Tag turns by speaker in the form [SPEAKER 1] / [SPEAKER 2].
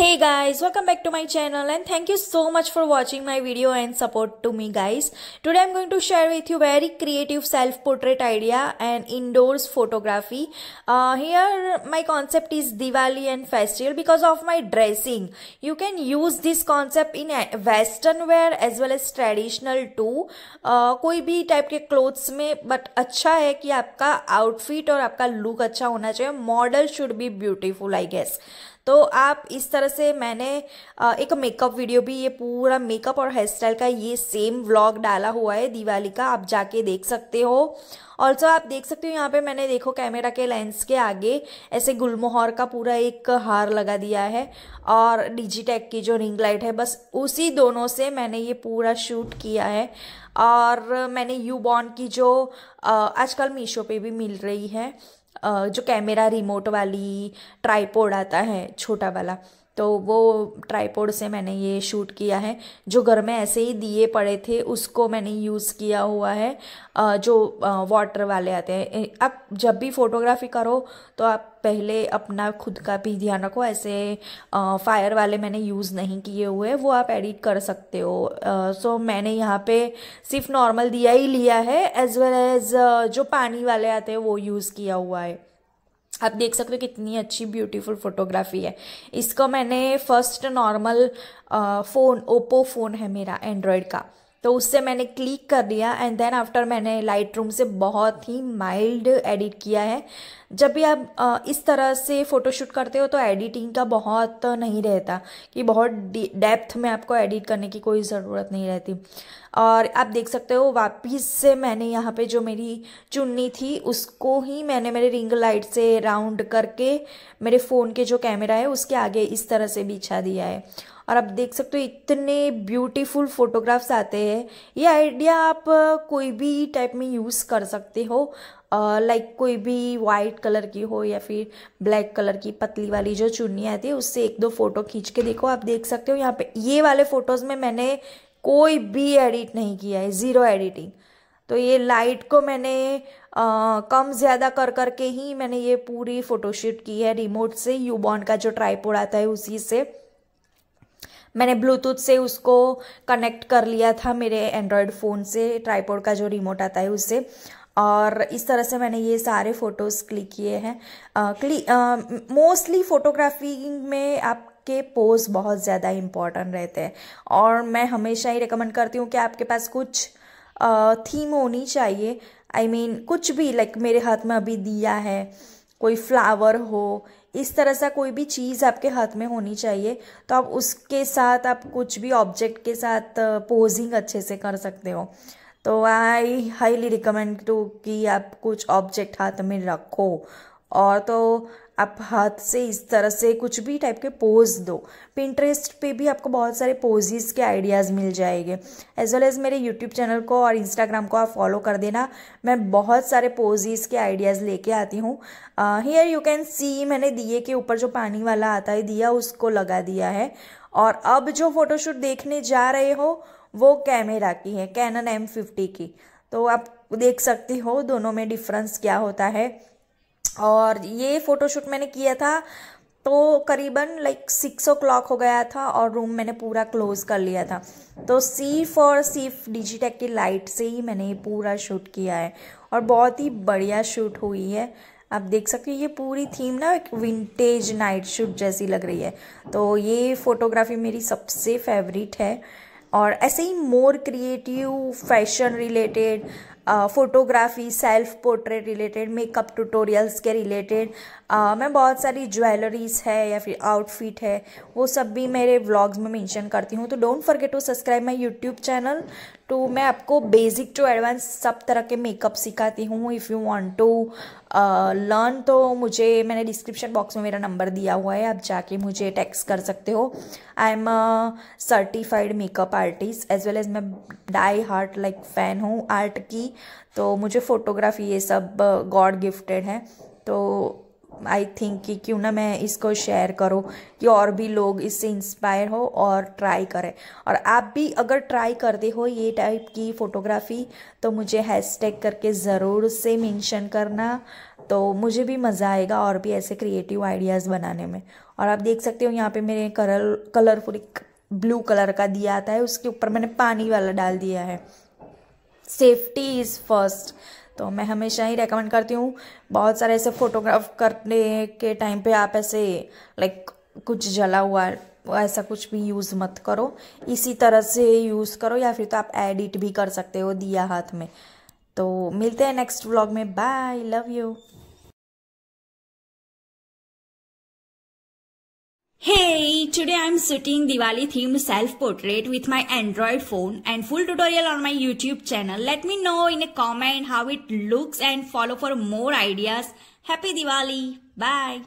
[SPEAKER 1] hey guys welcome back to my channel and thank you so much for watching my video and support to me guys today i'm going to share with you very creative self-portrait idea and indoors photography uh, here my concept is diwali and festival because of my dressing you can use this concept in western wear as well as traditional too uh, कोई भी type के clothes में but अच्छा है कि आपका outfit और आपका look अच्छा होना चाहिए Model should be beautiful, I guess. तो आप इस तरह से मैंने एक मेकअप वीडियो भी ये पूरा मेकअप और हेयर स्टाइल का ये सेम व्लॉग डाला हुआ है दिवाली का आप जाके देख सकते हो ऑल्सो आप देख सकते हो यहाँ पे मैंने देखो कैमरा के लेंस के आगे ऐसे गुलमोहर का पूरा एक हार लगा दिया है और डिजीटेक की जो रिंग लाइट है बस उसी दोनों से मैंने ये पूरा शूट किया है और मैंने यूबॉन की जो आजकल मीशो पे भी मिल रही है जो कैमरा रिमोट वाली ट्राईपोड आता है छोटा वाला तो वो ट्राईपोड से मैंने ये शूट किया है जो घर में ऐसे ही दिए पड़े थे उसको मैंने यूज़ किया हुआ है जो वाटर वाले आते हैं आप जब भी फ़ोटोग्राफी करो तो आप पहले अपना खुद का भी ध्यान रखो ऐसे फायर वाले मैंने यूज़ नहीं किए हुए वो आप एडिट कर सकते हो सो मैंने यहाँ पे सिर्फ नॉर्मल दिया ही लिया है एज वेल एज़ जो पानी वाले आते हैं वो यूज़ किया हुआ है आप देख सकते हो कितनी अच्छी ब्यूटीफुल फोटोग्राफी है इसको मैंने first normal phone Oppo phone है मेरा एंड्रॉयड का तो उससे मैंने क्लिक कर दिया एंड देन आफ्टर मैंने लाइट रूम से बहुत ही माइल्ड एडिट किया है जब भी आप इस तरह से फ़ोटोशूट करते हो तो एडिटिंग का बहुत नहीं रहता कि बहुत डेप्थ में आपको एडिट करने की कोई ज़रूरत नहीं रहती और आप देख सकते हो वापिस से मैंने यहाँ पे जो मेरी चुन्नी थी उसको ही मैंने मेरे रिंग लाइट से राउंड करके मेरे फ़ोन के जो कैमरा है उसके आगे इस तरह से बिछा दिया है और आप देख सकते हो इतने ब्यूटीफुल फ़ोटोग्राफ्स आते हैं ये आइडिया आप कोई भी टाइप में यूज़ कर सकते हो लाइक uh, like कोई भी वाइट कलर की हो या फिर ब्लैक कलर की पतली वाली जो चुन्नी आती है उससे एक दो फ़ोटो खींच के देखो आप देख सकते हो यहाँ पे ये वाले फ़ोटोज़ में मैंने कोई भी एडिट नहीं किया है ज़ीरो एडिटिंग तो ये लाइट को मैंने आ, कम ज़्यादा कर कर के ही मैंने ये पूरी फ़ोटोशूट की है रिमोट से यूबॉन का जो ट्राईपोड आता है उसी से मैंने ब्लूटूथ से उसको कनेक्ट कर लिया था मेरे एंड्रॉयड फ़ोन से ट्राईपोड का जो रिमोट आता है उससे और इस तरह से मैंने ये सारे फ़ोटोज़ क्लिक किए हैं मोस्टली फ़ोटोग्राफी में आप के पोज बहुत ज़्यादा इम्पॉर्टेंट रहते हैं और मैं हमेशा ही रिकमेंड करती हूँ कि आपके पास कुछ थीम होनी चाहिए आई I मीन mean, कुछ भी लाइक like मेरे हाथ में अभी दिया है कोई फ्लावर हो इस तरह सा कोई भी चीज़ आपके हाथ में होनी चाहिए तो आप उसके साथ आप कुछ भी ऑब्जेक्ट के साथ पोजिंग अच्छे से कर सकते हो तो आई हाईली रिकमेंड टू कि आप कुछ ऑब्जेक्ट हाथ में रखो और तो आप हाथ से इस तरह से कुछ भी टाइप के पोज दो पिंटरेस्ट पे भी आपको बहुत सारे पोजेस के आइडियाज़ मिल जाएंगे एज वेल एज़ मेरे यूट्यूब चैनल को और इंस्टाग्राम को आप फॉलो कर देना मैं बहुत सारे पोजेस के आइडियाज़ लेके आती हूँ हियर यू कैन सी मैंने दिए के ऊपर जो पानी वाला आता है दिया उसको लगा दिया है और अब जो फोटोशूट देखने जा रहे हो वो कैमेरा की है कैनन एम फिफ्टी की तो आप देख सकती हो दोनों में डिफरेंस क्या होता है और ये फ़ोटोशूट मैंने किया था तो करीबन लाइक सिक्स ओ क्लॉक हो गया था और रूम मैंने पूरा क्लोज़ कर लिया था तो सिर्फ और सिर्फ टेक की लाइट से ही मैंने ये पूरा शूट किया है और बहुत ही बढ़िया शूट हुई है आप देख सकते हो ये पूरी थीम ना एक विंटेज नाइट शूट जैसी लग रही है तो ये फ़ोटोग्राफी मेरी सबसे फेवरेट है और ऐसे ही more creative fashion related photography self portrait related makeup tutorials के रिलेटेड मैं बहुत सारी ज्वेलरीज है या फिर आउटफिट है वो सब भी मेरे व्लॉग्स में मेंशन करती हूँ तो don't forget to subscribe my YouTube channel तो मैं आपको बेसिक टू एडवांस सब तरह के मेकअप सिखाती हूँ if you want to learn तो मुझे मैंने डिस्क्रिप्शन बॉक्स में मेरा नंबर दिया हुआ है आप जाके मुझे टेक्स्ट कर सकते हो I am certified makeup artist as well as मैं डाई हार्ट लाइक फ़ैन हूँ आर्ट की तो मुझे फ़ोटोग्राफी ये सब गॉड गिफ्टेड है तो आई थिंक कि क्यों ना मैं इसको शेयर करूँ कि और भी लोग इससे इंस्पायर हो और ट्राई करें और आप भी अगर ट्राई करते हो ये टाइप की फ़ोटोग्राफ़ी तो मुझे हैशटैग करके ज़रूर से मेंशन करना तो मुझे भी मज़ा आएगा और भी ऐसे क्रिएटिव आइडियाज़ बनाने में और आप देख सकते हो यहाँ पे मेरे कलर कलरफुल ब्लू कलर का दिया आता है उसके ऊपर मैंने पानी वाला डाल दिया है सेफ्टी इज़ फर्स्ट तो मैं हमेशा ही रेकमेंड करती हूँ बहुत सारे ऐसे फोटोग्राफ करने के टाइम पे आप ऐसे लाइक कुछ जला हुआ ऐसा कुछ भी यूज़ मत करो इसी तरह से यूज़ करो या फिर तो आप एडिट भी कर सकते हो दिया हाथ में तो मिलते हैं नेक्स्ट व्लॉग में bye love you Hey, today I'm shooting Diwali themed self-portrait with my Android phone and full tutorial on my YouTube channel. Let me know in a comment how it looks and follow for more ideas. Happy Diwali! Bye!